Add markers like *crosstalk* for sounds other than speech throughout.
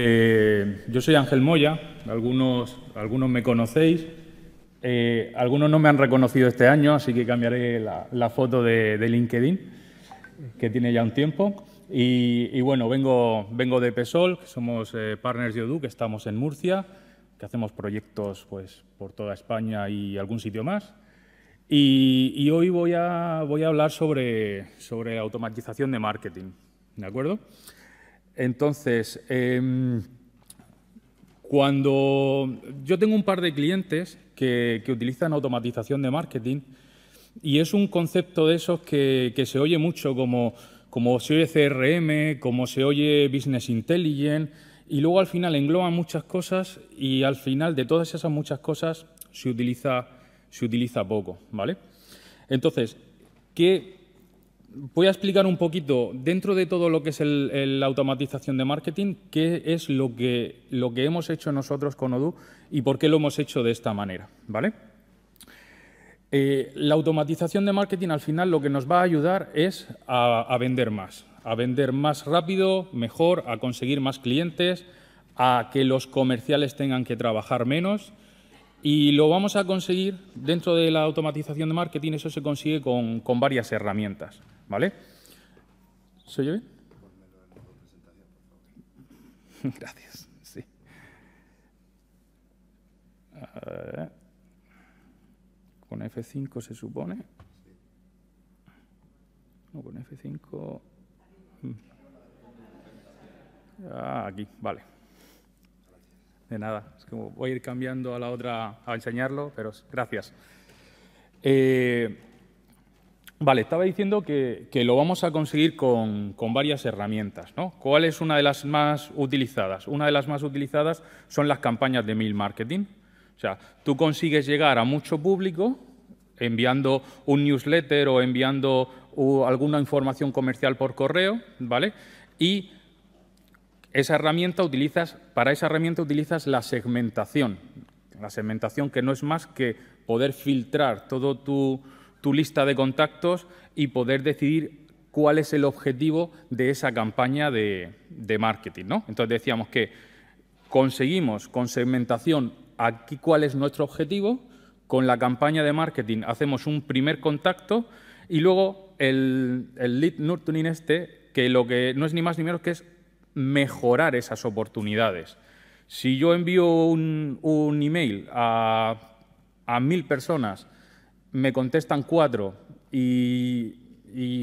Eh, yo soy Ángel Moya, algunos, algunos me conocéis, eh, algunos no me han reconocido este año, así que cambiaré la, foto de, LinkedIn, que tiene ya un tiempo. Y, bueno, vengo, de PESOL, somos eh, partners de ODU, que estamos en Murcia, que hacemos proyectos pues, por toda España y algún sitio más. Y, hoy voy a, hablar sobre, sobre automatización de marketing, ¿de acuerdo? Entonces, em, cuando yo tengo un par de clientes que, utilizan automatización de marketing y es un concepto de esos que, se oye mucho como, como se oye CRM, como se oye Business Intelligence y luego al final engloban muchas cosas y al final de todas esas muchas cosas se utiliza, se utiliza poco, ¿vale? Entonces, ¿qué, Voy a explicar un poquito, dentro de todo lo que es la automatización de marketing, qué es lo que, hemos hecho nosotros con Odoo y por qué lo hemos hecho de esta manera. ¿vale? Eh, la automatización de marketing al final lo que nos va a ayudar es a, vender más, a vender más rápido, mejor, a conseguir más clientes, a que los comerciales tengan que trabajar menos. Y lo vamos a conseguir dentro de la automatización de marketing, eso se consigue con varias herramientas. ¿Vale? ¿Se oye bien? Gracias, sí. con F5 se supone. No, con F5... Mm. Ah, aquí, vale. De nada, es voy a ir cambiando a la otra a enseñarlo, pero gracias. Eh, Vale, estaba diciendo que, lo vamos a conseguir con, con varias herramientas. ¿no? ¿Cuál es una de las más utilizadas? Una de las más utilizadas son las campañas de mail marketing. O sea, tú consigues llegar a mucho público enviando un newsletter o enviando alguna información comercial por correo, ¿vale? Y esa herramienta utilizas, para esa herramienta utilizas la segmentación. La segmentación que no es más que poder filtrar todo tu, tu lista de contactos y poder decidir cuál es el objetivo de esa campaña de, marketing. Entonces decíamos que conseguimos con segmentación aquí cuál es nuestro objetivo, con la campaña de marketing hacemos un primer contacto y luego el, lead nurturing este, que lo que no es ni más ni menos que es mejorar esas oportunidades. Si yo envío un, un email a, a mil personas, me contestan cuatro y,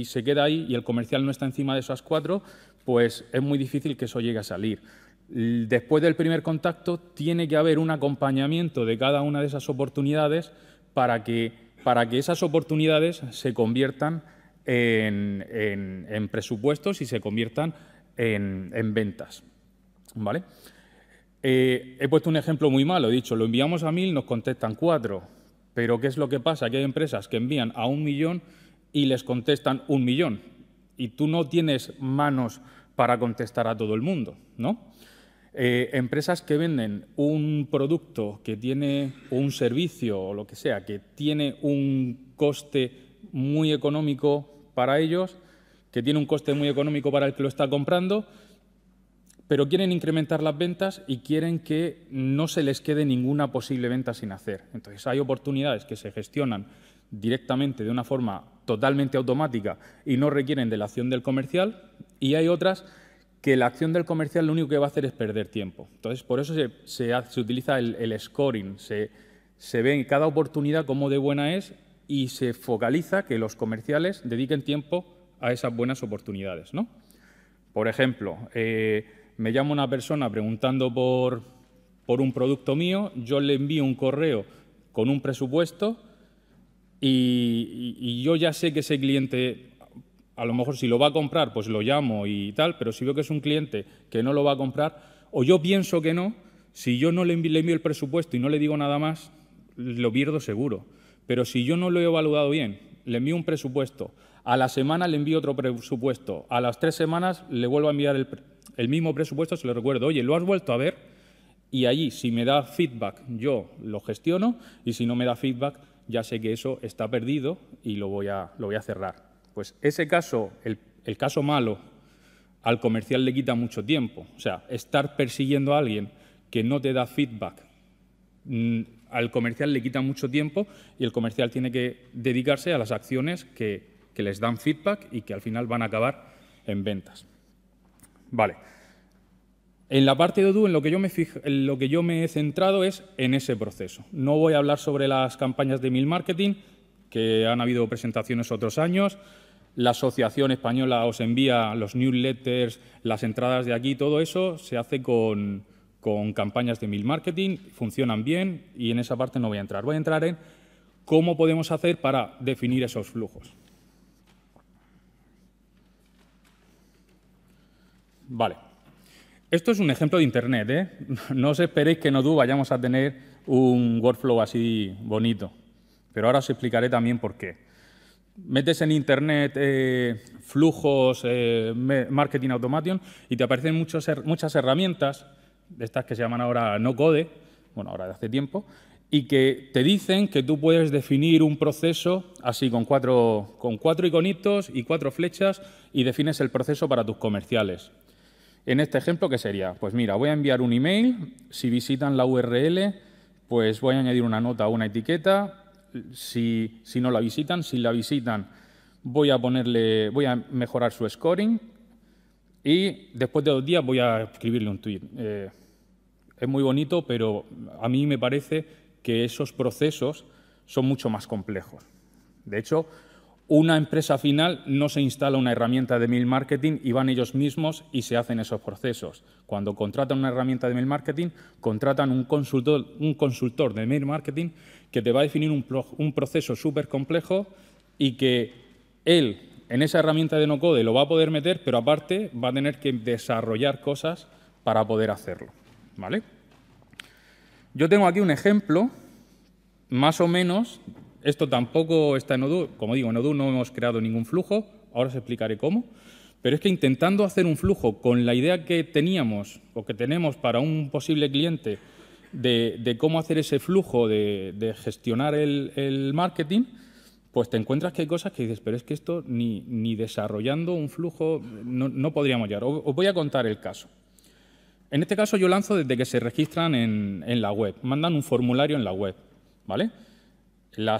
se queda ahí y el comercial no está encima de esas cuatro, pues es muy difícil que eso llegue a salir. Después del primer contacto tiene que haber un acompañamiento de cada una de esas oportunidades para que, para que esas oportunidades se conviertan en, presupuestos y se conviertan en, ventas. ¿Vale? Eh, he puesto un ejemplo muy malo, he dicho, lo enviamos a mil, nos contestan cuatro pero ¿qué es lo que pasa? Que hay empresas que envían a un millón y les contestan un millón. Y tú no tienes manos para contestar a todo el mundo, ¿no? Eh, empresas que venden un producto que tiene un servicio o lo que sea, que tiene un coste muy económico para ellos, que tiene un coste muy económico para el que lo está comprando pero quieren incrementar las ventas y quieren que no se les quede ninguna posible venta sin hacer. Entonces hay oportunidades que se gestionan directamente de una forma totalmente automática y no requieren de la acción del comercial y hay otras que la acción del comercial lo único que va a hacer es perder tiempo. Entonces por eso se, utiliza el, scoring, se, ve en cada oportunidad cómo de buena es y se focaliza que los comerciales dediquen tiempo a esas buenas oportunidades. ¿no? Por ejemplo, eh, me llama una persona preguntando por, un producto mío, yo le envío un correo con un presupuesto y, yo ya sé que ese cliente a lo mejor si lo va a comprar, pues lo llamo y tal, pero si veo que es un cliente que no lo va a comprar, o yo pienso que no, si yo no le envío, el presupuesto y no le digo nada más, lo pierdo seguro. Pero si yo no lo he evaluado bien, le envío un presupuesto, a la semana le envío otro presupuesto. A las tres semanas le vuelvo a enviar el, mismo presupuesto, se lo recuerdo. Oye, ¿lo has vuelto a ver? Y allí, si me da feedback, yo lo gestiono. Y si no me da feedback, ya sé que eso está perdido y lo voy a, lo voy a cerrar. Pues ese caso, el, el caso malo, al comercial le quita mucho tiempo. O sea, estar persiguiendo a alguien que no te da feedback mm, al comercial le quita mucho tiempo y el comercial tiene que dedicarse a las acciones que que les dan feedback y que al final van a acabar en ventas. Vale. En la parte de Odoo, en lo, que yo me lo que yo me he centrado es en ese proceso. No voy a hablar sobre las campañas de mil marketing, que han habido presentaciones otros años. La Asociación Española os envía los newsletters, las entradas de aquí, todo eso se hace con, campañas de mil marketing, funcionan bien y en esa parte no voy a entrar. Voy a entrar en cómo podemos hacer para definir esos flujos. Vale. Esto es un ejemplo de Internet. ¿eh? *laughs* No os esperéis que no Odoo vayamos a tener un workflow así bonito. Pero ahora os explicaré también por qué. Metes en Internet eh, flujos, eh, marketing automation, y te aparecen muchas herramientas, estas que se llaman ahora no code, bueno, ahora de hace tiempo, y que te dicen que tú puedes definir un proceso así con con cuatro iconitos y cuatro flechas y defines el proceso para tus comerciales. En este ejemplo, ¿qué sería? Pues mira, voy a enviar un email, si visitan la URL, pues voy a añadir una nota o una etiqueta, si, no la visitan, si la visitan, voy a, ponerle, voy a mejorar su scoring y después de dos días voy a escribirle un tweet. Eh, es muy bonito, pero a mí me parece que esos procesos son mucho más complejos. De hecho, una empresa final no se instala una herramienta de mail marketing y van ellos mismos y se hacen esos procesos. Cuando contratan una herramienta de mail marketing, contratan un consultor, de mail marketing que te va a definir un, un proceso súper complejo y que él en esa herramienta de no-code lo va a poder meter, pero aparte va a tener que desarrollar cosas para poder hacerlo. ¿Vale? Yo tengo aquí un ejemplo, más o menos, esto tampoco está en Odoo. Como digo, en Odoo no hemos creado ningún flujo, ahora os explicaré cómo. Pero es que intentando hacer un flujo con la idea que teníamos o que tenemos para un posible cliente de, cómo hacer ese flujo, de, gestionar el, marketing, pues te encuentras que hay cosas que dices, pero es que esto ni, desarrollando un flujo no, podríamos llegar. Os voy a contar el caso. En este caso yo lanzo desde que se registran en la web, mandan un formulario en la web, ¿vale?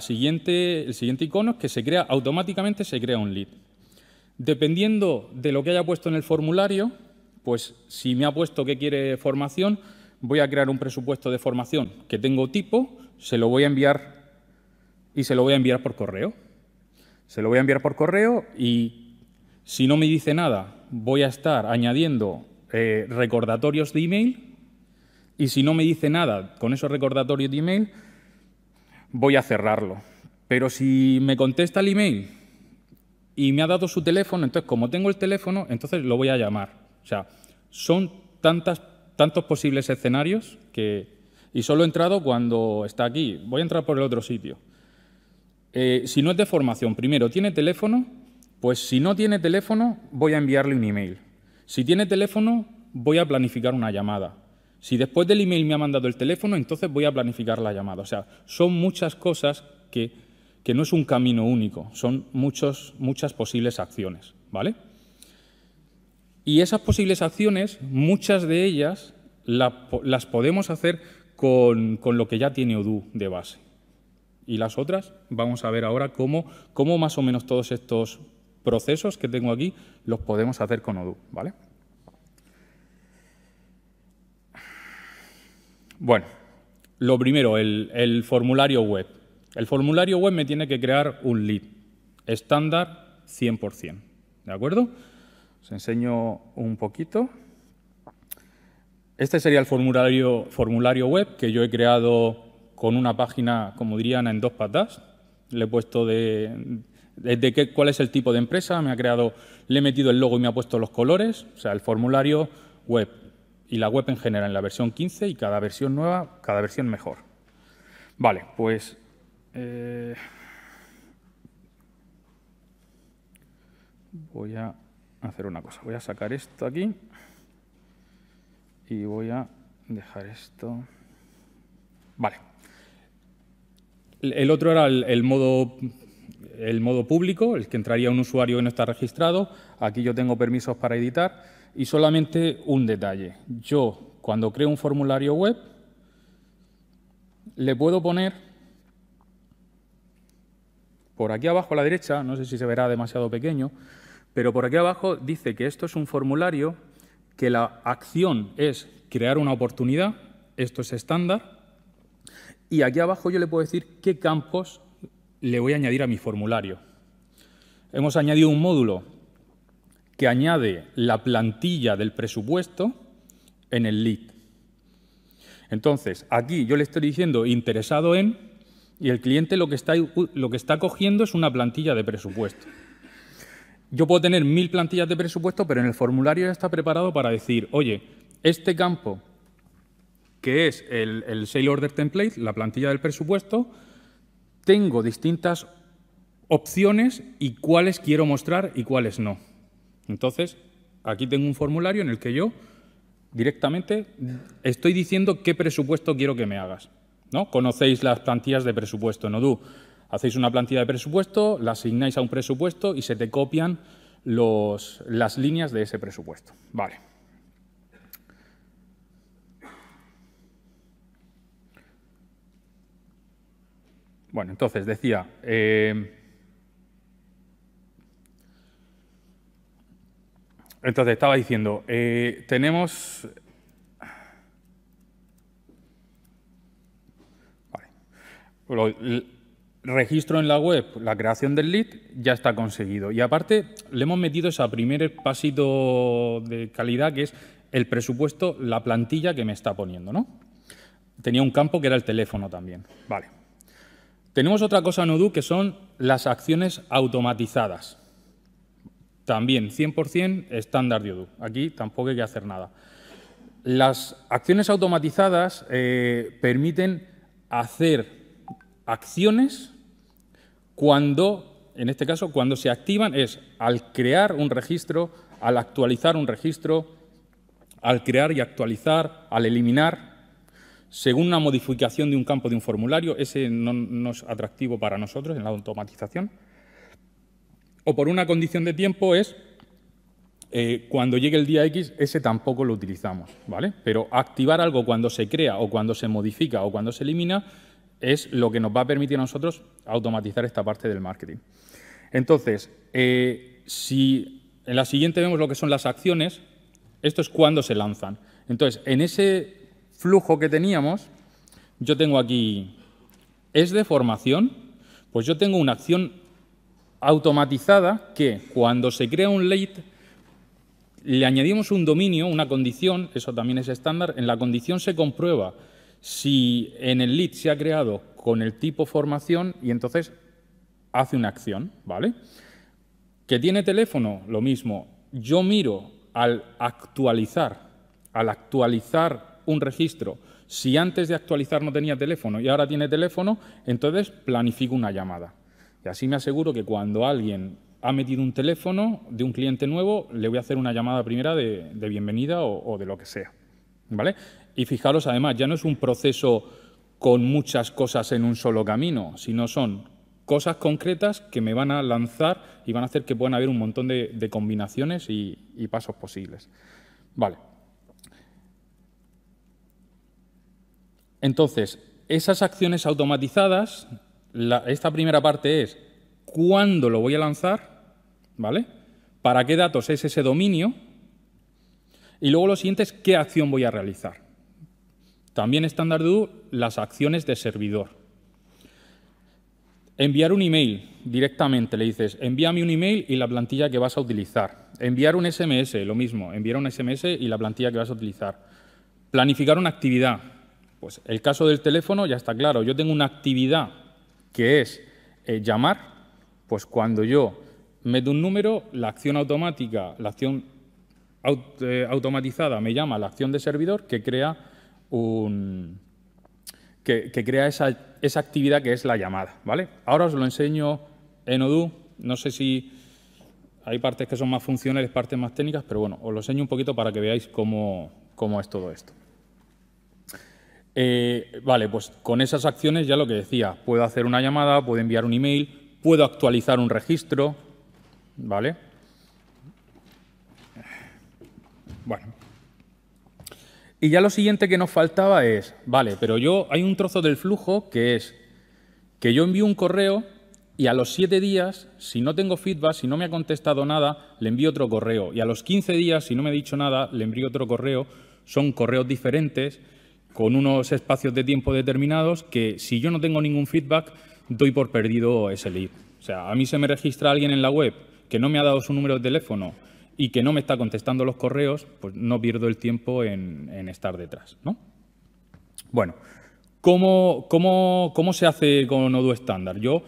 siguiente, el siguiente icono es que se crea, automáticamente se crea un lead. Dependiendo de lo que haya puesto en el formulario, pues si me ha puesto que quiere formación, voy a crear un presupuesto de formación que tengo tipo, se lo voy a enviar y se lo voy a enviar por correo. Se lo voy a enviar por correo y si no me dice nada, voy a estar añadiendo eh, recordatorios de email y si no me dice nada con esos recordatorios de email, voy a cerrarlo. Pero si me contesta el email y me ha dado su teléfono, entonces como tengo el teléfono, entonces lo voy a llamar. O sea, son tantas, tantos posibles escenarios que... Y solo he entrado cuando está aquí. Voy a entrar por el otro sitio. Eh, si no es de formación, primero, ¿tiene teléfono? Pues si no tiene teléfono, voy a enviarle un email. Si tiene teléfono, voy a planificar una llamada. Si después del email me ha mandado el teléfono, entonces voy a planificar la llamada. O sea, son muchas cosas que, no es un camino único, son muchos, muchas posibles acciones, ¿vale? Y esas posibles acciones, muchas de ellas las podemos hacer con, lo que ya tiene Odoo de base. Y las otras, vamos a ver ahora cómo, cómo más o menos todos estos procesos que tengo aquí los podemos hacer con Odoo, ¿vale? Bueno, lo primero, el, formulario web. El formulario web me tiene que crear un lead, estándar 100%, ¿de acuerdo? Os enseño un poquito. Este sería el formulario, formulario web que yo he creado con una página, como dirían, en dos patas. Le he puesto de, de, qué, cuál es el tipo de empresa, me ha creado, le he metido el logo y me ha puesto los colores, o sea, el formulario web y la web en general en la versión 15 y cada versión nueva, cada versión mejor. Vale, pues... Eh, voy a hacer una cosa. Voy a sacar esto aquí y voy a dejar esto. Vale. El otro era el, modo el modo público, el que entraría un usuario que no está registrado. Aquí yo tengo permisos para editar y solamente un detalle. Yo, cuando creo un formulario web, le puedo poner por aquí abajo a la derecha, no sé si se verá demasiado pequeño, pero por aquí abajo dice que esto es un formulario, que la acción es crear una oportunidad, esto es estándar, y aquí abajo yo le puedo decir qué campos le voy a añadir a mi formulario. Hemos añadido un módulo que añade la plantilla del presupuesto en el lead. Entonces, aquí yo le estoy diciendo interesado en y el cliente lo que está, lo que está cogiendo es una plantilla de presupuesto. Yo puedo tener mil plantillas de presupuesto, pero en el formulario ya está preparado para decir, oye, este campo que es el, el Sale Order Template, la plantilla del presupuesto, tengo distintas opciones y cuáles quiero mostrar y cuáles no. Entonces, aquí tengo un formulario en el que yo directamente estoy diciendo qué presupuesto quiero que me hagas. ¿no? Conocéis las plantillas de presupuesto ¿no? Hacéis una plantilla de presupuesto, la asignáis a un presupuesto y se te copian las líneas de ese presupuesto. Vale. Bueno, entonces decía, eh, Entonces, estaba diciendo, eh, tenemos... registro en la web, la creación del lead, ya está conseguido. Y aparte, le hemos metido ese primer pasito de calidad que es el presupuesto, la plantilla que me está poniendo, ¿no? Tenía un campo que era el teléfono también. Vale. Tenemos otra cosa en Odoo que son las acciones automatizadas. También 100% estándar de Odoo. Aquí tampoco hay que hacer nada. Las acciones automatizadas eh, permiten hacer acciones cuando, en este caso, cuando se activan es al crear un registro, al actualizar un registro, al crear y actualizar, al eliminar, según una modificación de un campo de un formulario, ese no, es atractivo para nosotros en la automatización, o por una condición de tiempo es eh, cuando llegue el día X, ese tampoco lo utilizamos, ¿vale? Pero activar algo cuando se crea o cuando se modifica o cuando se elimina es lo que nos va a permitir a nosotros automatizar esta parte del marketing. Entonces, eh, si en la siguiente vemos lo que son las acciones, esto es cuando se lanzan. Entonces, en ese flujo que teníamos, yo tengo aquí, ¿es de formación? Pues yo tengo una acción automatizada que cuando se crea un lead, le añadimos un dominio, una condición, eso también es estándar, en la condición se comprueba si en el lead se ha creado con el tipo formación y entonces hace una acción, ¿vale? Que tiene teléfono, lo mismo. Yo miro al actualizar, al actualizar un registro, si antes de actualizar no tenía teléfono y ahora tiene teléfono, entonces planifico una llamada. Y así me aseguro que cuando alguien ha metido un teléfono de un cliente nuevo, le voy a hacer una llamada primera de, bienvenida o, de lo que sea. ¿Vale? Y fijaros, además, ya no es un proceso con muchas cosas en un solo camino, sino son cosas concretas que me van a lanzar y van a hacer que puedan haber un montón de, combinaciones y, y pasos posibles. Vale. Entonces, esas acciones automatizadas esta primera parte es cuándo lo voy a lanzar, ¿vale? ¿Para qué datos es ese dominio? Y luego lo siguiente es qué acción voy a realizar. También estándar do las acciones de servidor. Enviar un email directamente, le dices, envíame un email y la plantilla que vas a utilizar. Enviar un SMS, lo mismo, enviar un SMS y la plantilla que vas a utilizar. Planificar una actividad. Pues el caso del teléfono ya está claro, yo tengo una actividad que es eh, llamar, pues cuando yo meto un número, la acción automática, la acción eh, automatizada me llama a la acción de servidor que crea, un, que, crea esa, actividad que es la llamada. ¿vale? Ahora os lo enseño en Odoo, no sé si hay partes que son más funcionales, partes más técnicas, pero bueno, os lo enseño un poquito para que veáis cómo es todo esto. Eh, vale, pues con esas acciones ya lo que decía, puedo hacer una llamada, puedo enviar un email, puedo actualizar un registro, ¿vale? Bueno. Y ya lo siguiente que nos faltaba es, vale, pero yo hay un trozo del flujo que es que yo envío un correo y a los siete días, si no tengo feedback, si no me ha contestado nada, le envío otro correo. Y a los 15 días, si no me ha dicho nada, le envío otro correo. Son correos diferentes con unos espacios de tiempo determinados que si yo no tengo ningún feedback, doy por perdido ese lead. O sea, a mí se me registra alguien en la web que no me ha dado su número de teléfono y que no me está contestando los correos, pues no pierdo el tiempo en, estar detrás. Bueno, ¿cómo, cómo, se hace con Odoo estándar? Yo,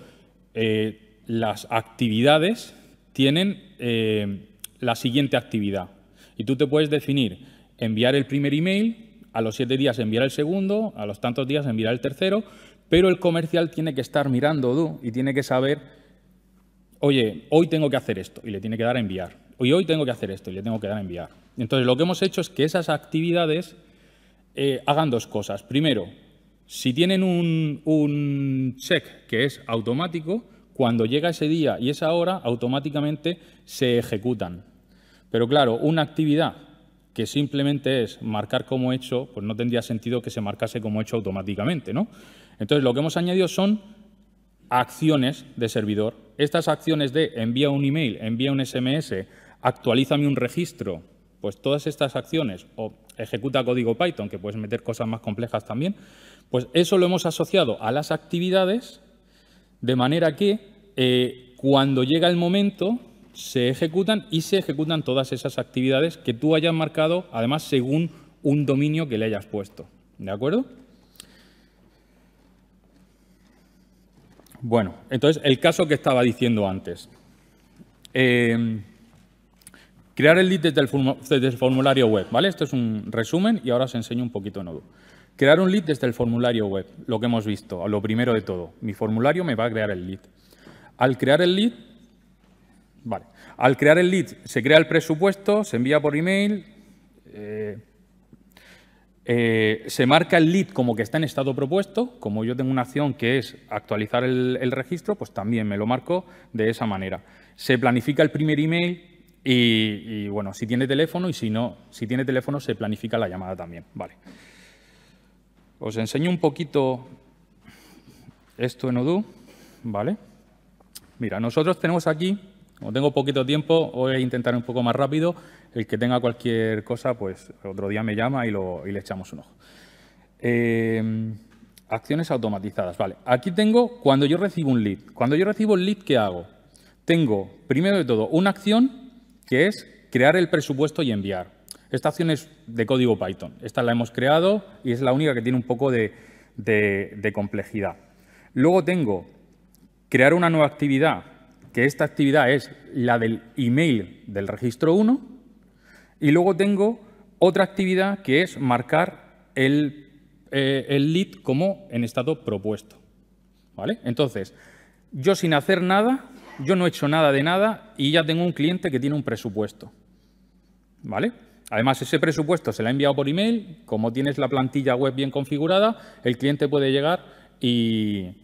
eh, las actividades tienen eh, la siguiente actividad. Y tú te puedes definir enviar el primer email, a los siete días enviará el segundo, a los tantos días enviará el tercero, pero el comercial tiene que estar mirando y tiene que saber, oye, hoy tengo que hacer esto y le tiene que dar a enviar. Y hoy tengo que hacer esto y le tengo que dar a enviar. Entonces, lo que hemos hecho es que esas actividades eh, hagan dos cosas. Primero, si tienen un check que es automático, cuando llega ese día y esa hora, automáticamente se ejecutan. Pero claro, una actividad que simplemente es marcar como hecho, pues no tendría sentido que se marcase como hecho automáticamente. ¿no? Entonces, lo que hemos añadido son acciones de servidor. Estas acciones de envía un email, envía un SMS, actualízame un registro, pues todas estas acciones, o ejecuta código Python, que puedes meter cosas más complejas también, pues eso lo hemos asociado a las actividades, de manera que eh, cuando llega el momento, se ejecutan y se ejecutan todas esas actividades que tú hayas marcado, además según un dominio que le hayas puesto. ¿De acuerdo? Bueno, entonces el caso que estaba diciendo antes. Em, crear el lead desde el, formulario web, ¿vale? Esto es un resumen y ahora os enseño un poquito Nodo. Crear un lead desde el formulario web, lo que hemos visto, lo primero de todo. Mi formulario me va a crear el lead. Al crear el lead, Vale. Al crear el lead, se crea el presupuesto, se envía por email, eh, eh, se marca el lead como que está en estado propuesto. Como yo tengo una acción que es actualizar el, registro, pues también me lo marco de esa manera. Se planifica el primer email y, y, bueno, si tiene teléfono y si no, si tiene teléfono se planifica la llamada también. Vale. Os enseño un poquito esto en Odoo. Vale. Mira, nosotros tenemos aquí como tengo poquito tiempo, voy a intentar un poco más rápido. El que tenga cualquier cosa, pues otro día me llama y, le echamos un ojo. Eh, acciones automatizadas. Vale, aquí tengo cuando yo recibo un lead. Cuando yo recibo el lead, ¿qué hago? Tengo, primero de todo, una acción que es crear el presupuesto y enviar. Esta acción es de código Python. Esta la hemos creado y es la única que tiene un poco de, de complejidad. Luego tengo crear una nueva actividad que esta actividad es la del email del registro 1 y luego tengo otra actividad que es marcar eh, el, lead como en estado propuesto. ¿Vale? Entonces, yo sin hacer nada, yo no he hecho nada de nada y ya tengo un cliente que tiene un presupuesto. ¿Vale? Además, ese presupuesto se le ha enviado por email. Como tienes la plantilla web bien configurada, el cliente puede llegar y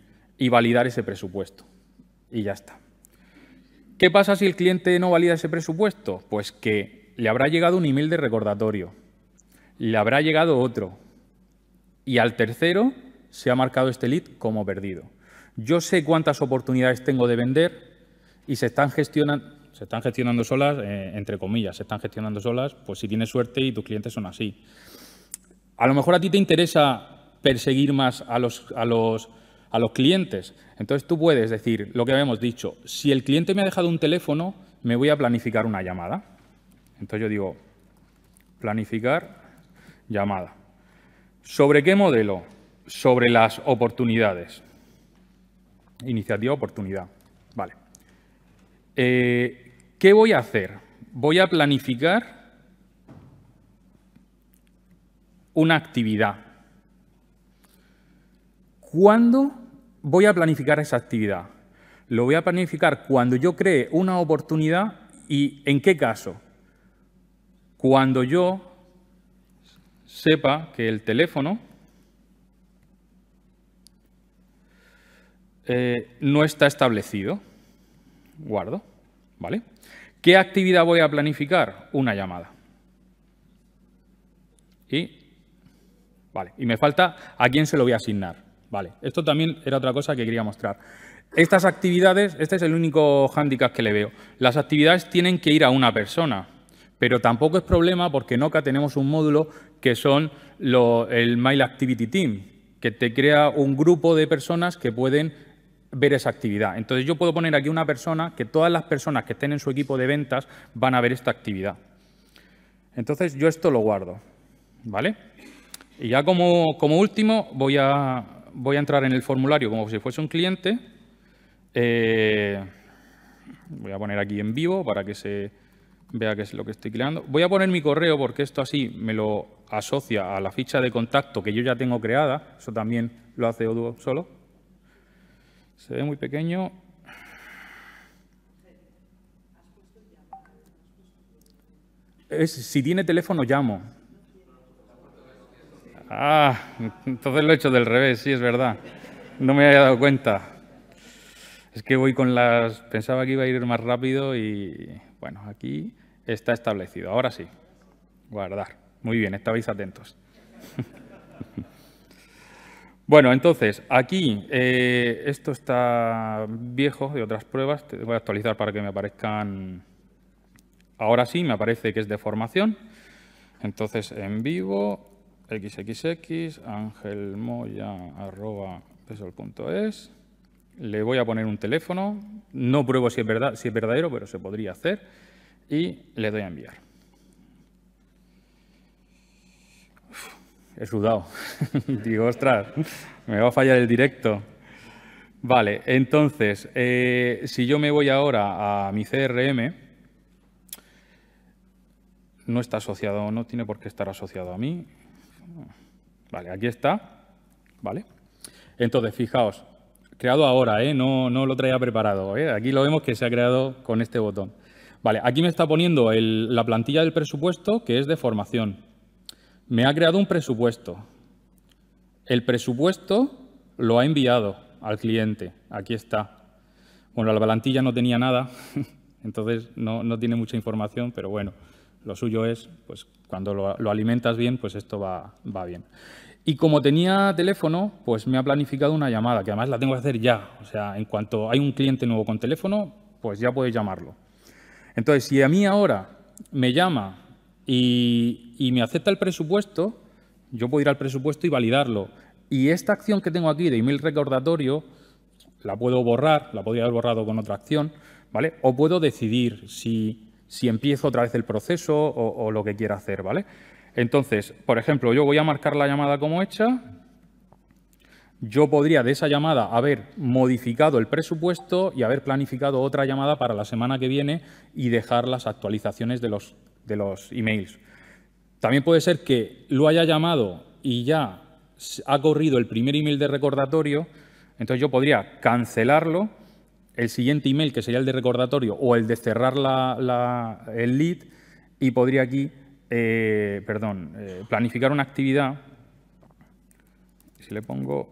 validar ese presupuesto. Y ya está. ¿Qué pasa si el cliente no valida ese presupuesto? Pues que le habrá llegado un email de recordatorio, le habrá llegado otro y al tercero se ha marcado este lead como perdido. Yo sé cuántas oportunidades tengo de vender y se están gestionando, se están gestionando solas, eh, entre comillas, se están gestionando solas, pues si tienes suerte y tus clientes son así. A lo mejor a ti te interesa perseguir más a los, a los a los clientes. Entonces tú puedes decir lo que habíamos dicho, si el cliente me ha dejado un teléfono, me voy a planificar una llamada. Entonces yo digo, planificar llamada. ¿Sobre qué modelo? Sobre las oportunidades. Iniciativa oportunidad. Vale. Eh, ¿Qué voy a hacer? Voy a planificar una actividad. ¿Cuándo voy a planificar esa actividad. Lo voy a planificar cuando yo cree una oportunidad y en qué caso. Cuando yo sepa que el teléfono eh, no está establecido. Guardo. ¿Vale? ¿Qué actividad voy a planificar? Una llamada. Y, vale, y me falta a quién se lo voy a asignar. Vale, esto también era otra cosa que quería mostrar. Estas actividades, este es el único Handicap que le veo. Las actividades tienen que ir a una persona, pero tampoco es problema porque en OCA tenemos un módulo que son el My Activity Team, que te crea un grupo de personas que pueden ver esa actividad. Entonces yo puedo poner aquí una persona que todas las personas que estén en su equipo de ventas van a ver esta actividad. Entonces yo esto lo guardo, ¿vale? Y ya como último voy a, voy a entrar en el formulario como si fuese un cliente. Eh, voy a poner aquí en vivo para que se vea qué es lo que estoy creando. Voy a poner mi correo porque esto así me lo asocia a la ficha de contacto que yo ya tengo creada. Eso también lo hace Odoo solo. Se ve muy pequeño. si tiene teléfono, llamo. Ah, entonces lo he hecho del revés, sí, es verdad. No me había dado cuenta. Es que voy con las... Pensaba que iba a ir más rápido y... Bueno, aquí está establecido. Ahora sí. Guardar. Muy bien, estabais atentos. *laughs* bueno, entonces, aquí... Eh, esto está viejo de otras pruebas. Te voy a actualizar para que me aparezcan... Ahora sí, me aparece que es de formación. Entonces, en vivo, xxx, angelmoya.es. Le voy a poner un teléfono. No pruebo si es, verdad, si es verdadero, pero se podría hacer. Y le doy a enviar. he sudado. *laughs* Digo, ostras, me va a fallar el directo. Vale, entonces, eh, si yo me voy ahora a mi CRM, no está asociado, no tiene por qué estar asociado a mí. Vale, aquí está. Vale. Entonces, fijaos, creado ahora, ¿eh? no, no lo traía preparado. ¿eh? Aquí lo vemos que se ha creado con este botón. Vale, aquí me está poniendo la plantilla del presupuesto, que es de formación. Me ha creado un presupuesto. El presupuesto lo ha enviado al cliente. Aquí está. Bueno, la plantilla no tenía nada, *laughs* entonces no tiene mucha información, pero bueno. Lo suyo es, pues cuando lo, alimentas bien, pues esto va, va, bien. Y como tenía teléfono, pues me ha planificado una llamada, que además la tengo que hacer ya. O sea, en cuanto hay un cliente nuevo con teléfono, pues ya puedes llamarlo. Entonces, si a mí ahora me llama y, y me acepta el presupuesto, yo puedo ir al presupuesto y validarlo. Y esta acción que tengo aquí de email recordatorio, la puedo borrar, la podría haber borrado con otra acción, ¿vale? O puedo decidir si si empiezo otra vez el proceso o, lo que quiera hacer, ¿vale? Entonces, por ejemplo, yo voy a marcar la llamada como hecha, yo podría de esa llamada haber modificado el presupuesto y haber planificado otra llamada para la semana que viene y dejar las actualizaciones de los, de los emails. También puede ser que lo haya llamado y ya ha corrido el primer email de recordatorio, entonces yo podría cancelarlo el siguiente email, que sería el de recordatorio o el de cerrar el lead, y podría aquí, eh, perdón, eh, planificar una actividad. Si le pongo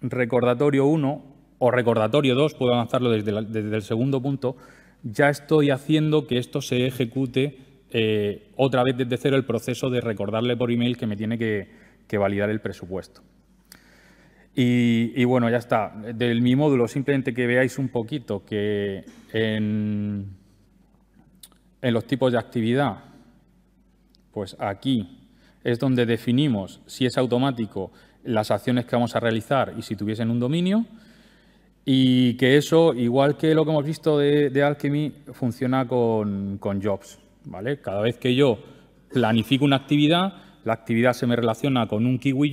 recordatorio 1 o recordatorio 2, puedo avanzarlo desde, el segundo punto, ya estoy haciendo que esto se ejecute eh, otra vez desde cero el proceso de recordarle por email que me tiene que validar el presupuesto. Y, bueno, ya está. del mi módulo, simplemente que veáis un poquito que en, los tipos de actividad, pues aquí es donde definimos si es automático las acciones que vamos a realizar y si tuviesen un dominio. Y que eso, igual que lo que hemos visto de, Alchemy, funciona con, jobs. ¿vale? Cada vez que yo planifico una actividad, la actividad se me relaciona con un Kiwi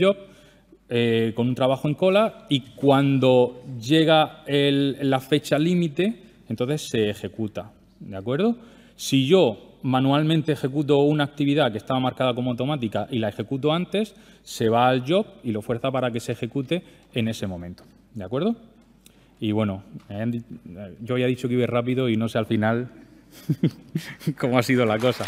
eh, con un trabajo en cola y cuando llega la fecha límite, entonces se ejecuta. ¿De acuerdo? Si yo manualmente ejecuto una actividad que estaba marcada como automática y la ejecuto antes, se va al job y lo fuerza para que se ejecute en ese momento. ¿De acuerdo? Y bueno, yo había he dicho que iba rápido y no sé al final *laughs* cómo ha sido la cosa.